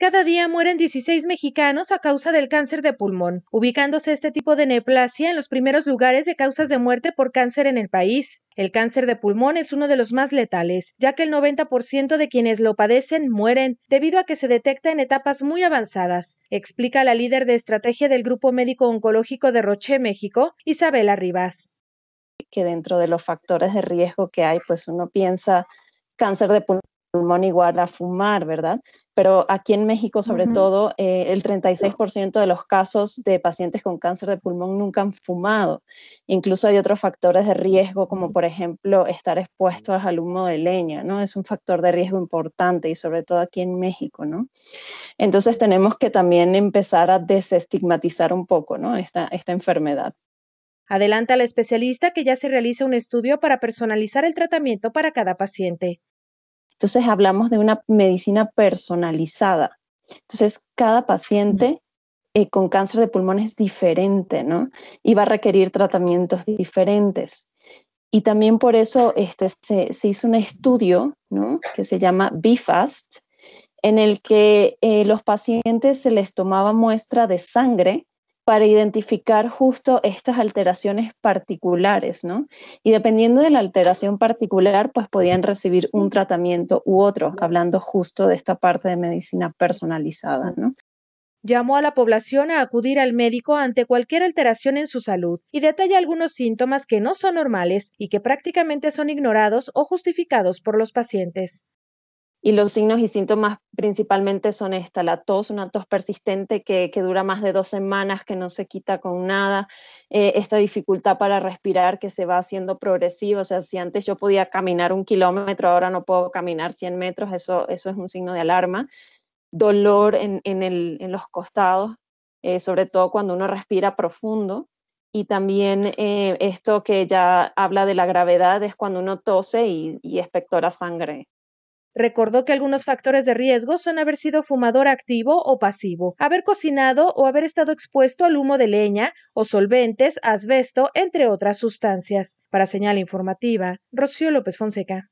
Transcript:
Cada día mueren 16 mexicanos a causa del cáncer de pulmón, ubicándose este tipo de neoplasia en los primeros lugares de causas de muerte por cáncer en el país. El cáncer de pulmón es uno de los más letales, ya que el 90% de quienes lo padecen mueren debido a que se detecta en etapas muy avanzadas, explica la líder de estrategia del Grupo Médico Oncológico de Roche, México, Isabela Rivas. Que dentro de los factores de riesgo que hay, pues uno piensa cáncer de pulmón igual a fumar, ¿verdad? pero aquí en México sobre todo eh, el 36% de los casos de pacientes con cáncer de pulmón nunca han fumado. Incluso hay otros factores de riesgo como por ejemplo estar expuestos al humo de leña, ¿no? Es un factor de riesgo importante y sobre todo aquí en México, ¿no? Entonces tenemos que también empezar a desestigmatizar un poco, ¿no? Esta, esta enfermedad. Adelanta la especialista que ya se realiza un estudio para personalizar el tratamiento para cada paciente. Entonces hablamos de una medicina personalizada. Entonces cada paciente eh, con cáncer de pulmón es diferente, ¿no? Y va a requerir tratamientos diferentes. Y también por eso este, se, hizo un estudio, ¿no? Que se llama BFAST, en el que eh, los pacientes se les tomaba muestra de sangre para identificar justo estas alteraciones particulares, ¿no? Y dependiendo de la alteración particular, pues podían recibir un tratamiento u otro, hablando justo de esta parte de medicina personalizada, ¿no? Llamó a la población a acudir al médico ante cualquier alteración en su salud y detalla algunos síntomas que no son normales y que prácticamente son ignorados o justificados por los pacientes. Y los signos y síntomas principalmente son esta, la tos, una tos persistente que, dura más de dos semanas, que no se quita con nada, eh, esta dificultad para respirar que se va haciendo progresiva, o sea, si antes yo podía caminar un kilómetro, ahora no puedo caminar 100 metros, eso, eso es un signo de alarma, dolor en, los costados, eh, sobre todo cuando uno respira profundo, y también eh, esto que ya habla de la gravedad es cuando uno tose y, y expectora sangre Recordó que algunos factores de riesgo son haber sido fumador activo o pasivo, haber cocinado o haber estado expuesto al humo de leña o solventes, asbesto, entre otras sustancias. Para señal informativa, Rocío López Fonseca.